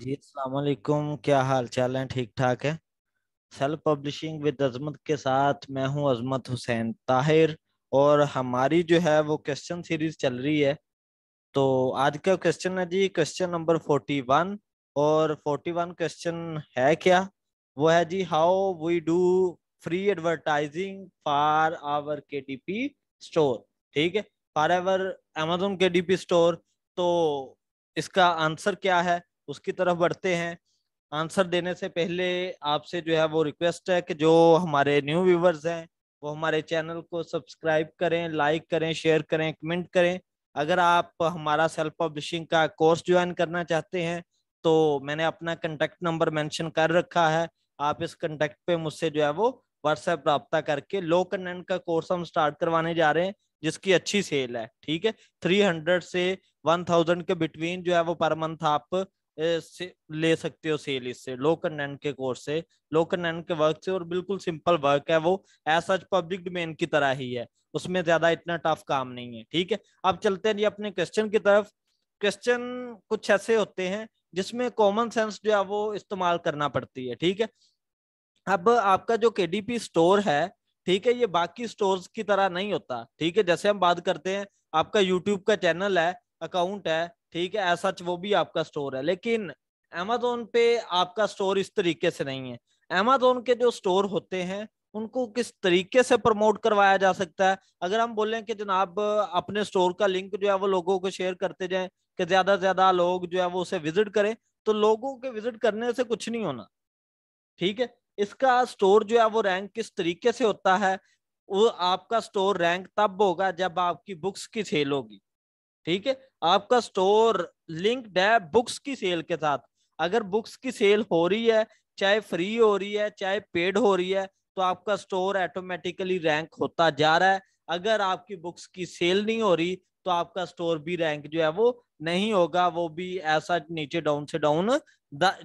जी अस्सलाम क्या हाल चाल है ठीक ठाक है सेल्फ पब्लिशिंग विद अजमत के साथ मैं हूं अजमत हुसैन ताहिर और हमारी जो है वो क्वेश्चन सीरीज चल रही है तो आज का क्वेश्चन है जी क्वेश्चन नंबर फोर्टी वन और फोर्टी वन क्वेश्चन है क्या वो है जी how we do free advertising for our K D P store ठीक है for ever Amazon K D P store तो इसका आंसर क्या है उसकी तरफ बढ़ते हैं आंसर देने से पहले आपसे जो है वो रिक्वेस्ट है कि जो हमारे न्यू व्यूवर्स हैं वो हमारे चैनल को सब्सक्राइब करें लाइक करें शेयर करें कमेंट करें अगर आप हमारा सेल्फ पब्लिशिंग का कोर्स ज्वाइन करना चाहते हैं तो मैंने अपना कंटेक्ट नंबर मेंशन कर रखा है आप इस कंटेक्ट पे मुझसे जो है वो व्हाट्सएप रबता करके लो कंटेंट का कोर्स हम स्टार्ट करवाने जा रहे हैं जिसकी अच्छी सेल है ठीक है थ्री से वन के बिटवीन जो है वो पर मंथ आप ले सकते हो सेल इससे लोकन एंड के कोर्स से लोकन एंड के वर्क से और बिल्कुल सिंपल वर्क है वो एज सच पब्लिक डोमेन की तरह ही है उसमें ज्यादा इतना टफ काम नहीं है ठीक है अब चलते हैं जी अपने क्वेश्चन की तरफ क्वेश्चन कुछ ऐसे होते हैं जिसमें कॉमन सेंस जो है वो इस्तेमाल करना पड़ती है ठीक है अब आपका जो के स्टोर है ठीक है ये बाकी स्टोर्स की तरह नहीं होता ठीक है जैसे हम बात करते हैं आपका यूट्यूब का चैनल है अकाउंट है ठीक है ऐसा वो भी आपका स्टोर है लेकिन अमेजोन पे आपका स्टोर इस तरीके से नहीं है अमेजोन के जो स्टोर होते हैं उनको किस तरीके से प्रमोट करवाया जा सकता है अगर हम बोलें कि जनाब अपने स्टोर का लिंक जो है वो लोगों को शेयर करते जाएं कि ज्यादा से ज्यादा लोग जो है वो उसे विजिट करें तो लोगों के विजिट करने से कुछ नहीं होना ठीक है इसका स्टोर जो है वो रैंक किस तरीके से होता है वो आपका स्टोर रैंक तब होगा जब आपकी बुक्स की सेल होगी ठीक है आपका स्टोर लिंक्ड है बुक्स की सेल के साथ अगर बुक्स की सेल हो रही है चाहे फ्री हो रही है चाहे पेड हो रही है तो आपका स्टोर ऑटोमेटिकली रैंक होता जा रहा है अगर आपकी बुक्स की सेल नहीं हो रही तो आपका स्टोर भी रैंक जो है वो नहीं होगा वो भी ऐसा नीचे डाउन से डाउन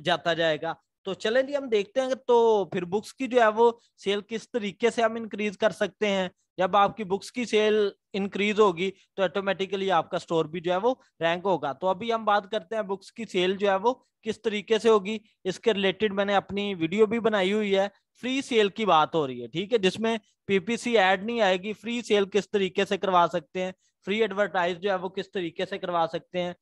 जाता जाएगा तो चलें जी हम देखते हैं तो फिर बुक्स की जो है वो सेल किस तरीके से हम इंक्रीज कर सकते हैं जब आपकी बुक्स की सेल इंक्रीज होगी तो ऑटोमेटिकली आपका स्टोर भी जो है वो रैंक होगा तो अभी हम बात करते हैं बुक्स की सेल जो है वो किस तरीके से होगी इसके रिलेटेड मैंने अपनी वीडियो भी बनाई हुई है फ्री सेल की बात हो रही है ठीक है जिसमें पीपीसी ऐड नहीं आएगी फ्री सेल किस तरीके से करवा सकते हैं फ्री एडवर्टाइज जो है वो किस तरीके से करवा सकते हैं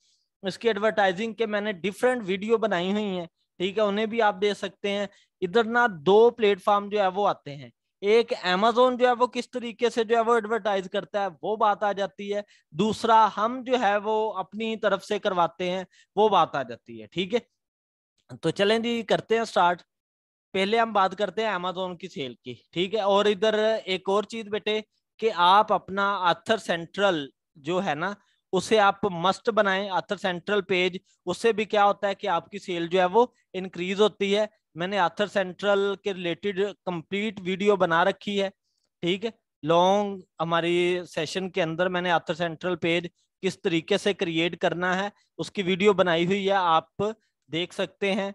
इसकी एडवर्टाइजिंग के मैंने डिफरेंट वीडियो बनाई हुई है ठीक है उन्हें भी आप दे सकते हैं इधर ना दो प्लेटफॉर्म जो है वो आते हैं एक एमेजोन जो है वो किस तरीके से जो है वो एडवर्टाइज करता है वो बात आ जाती है दूसरा हम जो है वो अपनी तरफ से करवाते हैं वो बात आ जाती है ठीक है तो चलें जी करते हैं स्टार्ट पहले हम बात करते हैं अमेजोन की सेल की ठीक है और इधर एक और चीज बेटे कि आप अपना आथर सेंट्रल जो है ना उसे आप मस्ट बनाएं आथर सेंट्रल पेज उससे भी क्या होता है कि आपकी सेल जो है वो इंक्रीज होती है मैंने आथर सेंट्रल के रिलेटेड कंप्लीट वीडियो बना रखी है ठीक है लॉन्ग हमारी सेशन के अंदर मैंने आथर सेंट्रल पेज किस तरीके से क्रिएट करना है उसकी वीडियो बनाई हुई है आप देख सकते हैं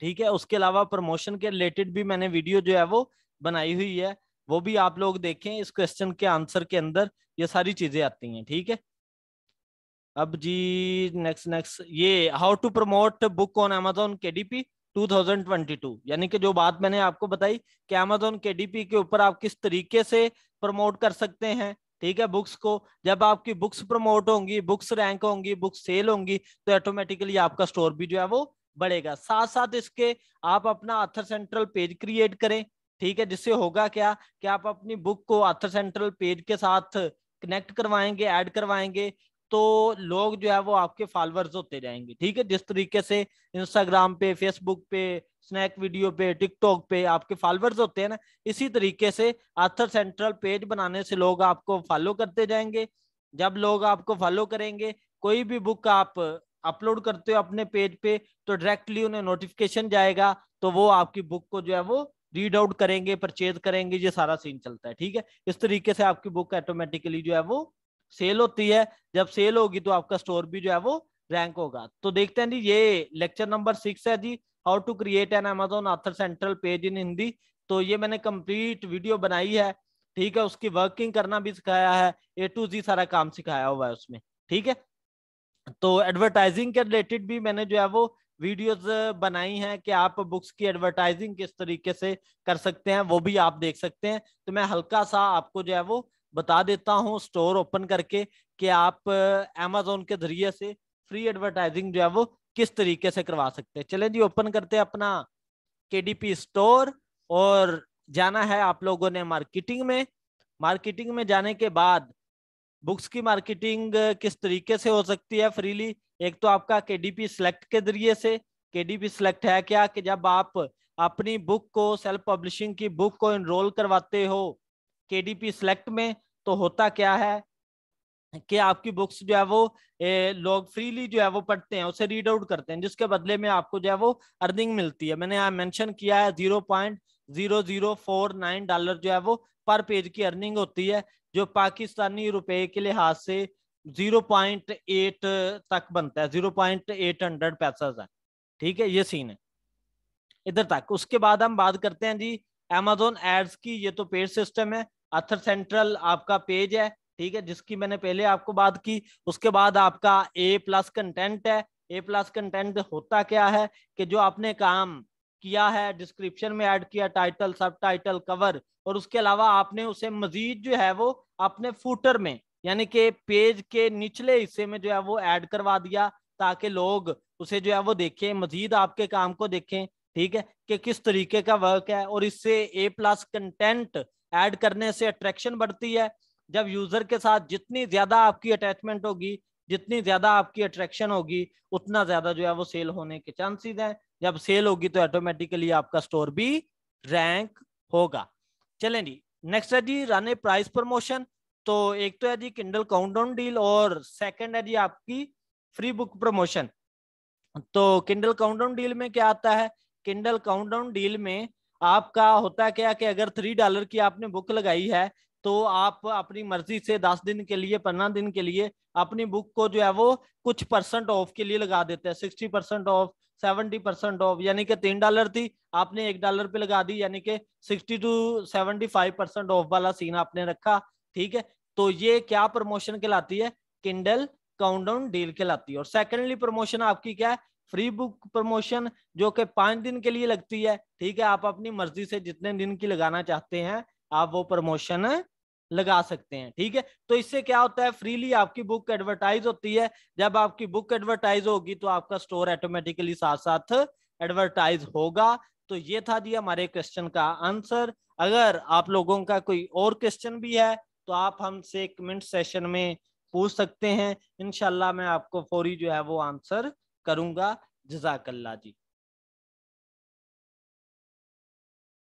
ठीक है उसके अलावा प्रमोशन के रिलेटेड भी मैंने वीडियो जो है वो बनाई हुई है वो भी आप लोग देखें इस क्वेश्चन के आंसर के अंदर ये सारी चीजें आती हैं ठीक है अब जी नेक्स्ट नेक्स्ट ये how to promote book on Amazon twenty 2022 यानी कि जो बात मैंने आपको बताई कि अमेजोन पी के ऊपर आप किस तरीके से प्रमोट कर सकते हैं ठीक है बुक्स को जब आपकी बुक्स प्रमोट होंगी बुक्स रैंक होंगी बुक्स सेल होंगी तो ऑटोमेटिकली आपका स्टोर भी जो है वो बढ़ेगा साथ साथ इसके आप अपना आथर सेंट्रल पेज क्रिएट करें ठीक है जिससे होगा क्या कि आप अपनी बुक को आथर सेंट्रल पेज के साथ कनेक्ट करवाएंगे ऐड करवाएंगे तो लोग जो है वो आपके फॉलोअर्स होते जाएंगे ठीक है जिस तरीके से इंस्टाग्राम पे फेसबुक पे स्नैक वीडियो पे टिकटॉक पे आपके फॉलोअर्स होते हैं ना इसी तरीके से आथर सेंट्रल पेज बनाने से लोग आपको फॉलो करते जाएंगे जब लोग आपको फॉलो करेंगे कोई भी बुक आप अपलोड करते हो अपने पेज पे तो डायरेक्टली उन्हें नोटिफिकेशन जाएगा तो वो आपकी बुक को जो है वो रीड आउट करेंगे परचेज करेंगे ये सारा सीन चलता है ठीक है इस तरीके से आपकी बुक ऑटोमेटिकली जो है वो सेल होती है जब सेल होगी तो आपका स्टोर भी जो है वो रैंक होगा तो देखते हैं जी ये लेक्चर नंबर सिक्स है जी how to create an Amazon author central page in Hindi तो ये मैंने कंप्लीट वीडियो बनाई है ठीक है उसकी वर्किंग करना भी सिखाया है ए टू जी सारा काम सिखाया हुआ है उसमें ठीक है तो एडवर्टाइजिंग के रिलेटेड भी मैंने जो है वो वीडियोस बनाई हैं कि आप बुक्स की एडवर्टाइजिंग किस तरीके से कर सकते हैं वो भी आप देख सकते हैं तो मैं हल्का सा आपको जो है वो बता देता हूँ स्टोर ओपन करके कि आप अमेजोन के जरिए से फ्री एडवर्टाइजिंग जो है वो किस तरीके से करवा सकते हैं चलें जी ओपन करते हैं अपना के स्टोर और जाना है आप लोगों ने मार्केटिंग में मार्केटिंग में जाने के बाद बुक्स की मार्केटिंग किस तरीके से हो सकती है फ्रीली एक तो आपका के डी पी सेलेक्ट के जरिए से के डी पी है क्या कि जब आप अपनी बुक को सेल्फ पब्लिशिंग की बुक को इनरोल करवाते हो केडीपी सिलेक्ट में तो होता क्या है कि आपकी बुक्स जो है वो ए, लोग फ्रीली जो है वो पढ़ते हैं उसे रीड आउट करते हैं जिसके बदले में आपको जो है वो अर्निंग मिलती है मैंने यहाँ मेंशन किया है zero point zero zero four nine dollar जो है वो पर पेज की अर्निंग होती है जो पाकिस्तानी रुपए के लिहाज से जीरो पॉइंट एट तक बनता है जीरो पॉइंट एट हंड्रेड पैसा है ठीक है ये सीन है इधर तक उसके बाद हम बात करते हैं जी अमेजोन एड्स की ये तो पेड सिस्टम है अथर सेंट्रल आपका पेज है ठीक है जिसकी मैंने पहले आपको बात की उसके बाद आपका ए प्लस कंटेंट है ए प्लस कंटेंट होता क्या है कि जो आपने काम किया है डिस्क्रिप्शन में ऐड किया टाइटल सब टाइटल कवर और उसके अलावा आपने उसे मजीद जो है वो अपने फूटर में यानी कि पेज के निचले हिस्से में जो है वो ऐड करवा दिया ताकि लोग उसे जो है वो देखें मजीद आपके काम को देखें ठीक है कि किस तरीके का वर्क है और इससे ए प्लस कंटेंट ऐड करने से अट्रैक्शन बढ़ती है जब यूजर के साथ जितनी ज्यादा आपकी अटैचमेंट होगी जितनी ज्यादा आपकी अट्रैक्शन होगी उतना ज्यादा जो है वो सेल होने के चांसेस हैं जब सेल होगी तो ऑटोमेटिकली आपका स्टोर भी रैंक होगा चलें जी नेक्स्ट है जी रन ए प्राइस प्रमोशन तो एक तो है जी किंडल काउंटडाउन डील और सेकंड है जी आपकी फ्री बुक प्रमोशन तो किंडल काउंटडाउन डील में क्या आता है किंडल काउंटडाउन डील में आपका होता क्या कि अगर थ्री डॉलर की आपने बुक लगाई है तो आप अपनी मर्जी से दस दिन के लिए पंद्रह दिन के लिए अपनी बुक को जो है वो कुछ परसेंट ऑफ के लिए लगा देते हैं sixty percent off seventy percent off यानी कि तीन डॉलर थी आपने एक डॉलर पे लगा दी यानी कि sixty to seventy five percent off वाला सीन आपने रखा ठीक है तो ये क्या प्रमोशन कहलाती है किंडल काउंट डील कहलाती है और सेकेंडली प्रमोशन आपकी क्या है फ्री बुक प्रमोशन जो कि पांच दिन के लिए लगती है ठीक है आप अपनी मर्जी से जितने दिन की लगाना चाहते हैं आप वो प्रमोशन लगा सकते हैं ठीक है तो इससे क्या होता है फ्रीली आपकी बुक एडवर्टाइज होती है जब आपकी बुक एडवर्टाइज होगी तो आपका स्टोर ऑटोमेटिकली साथ साथ एडवर्टाइज होगा तो ये था जी हमारे क्वेश्चन का आंसर अगर आप लोगों का कोई और क्वेश्चन भी है तो आप हमसे कमेंट सेशन में पूछ सकते हैं इनशाला मैं आपको फौरी जो है वो आंसर करूंगा जजाकल्ला जी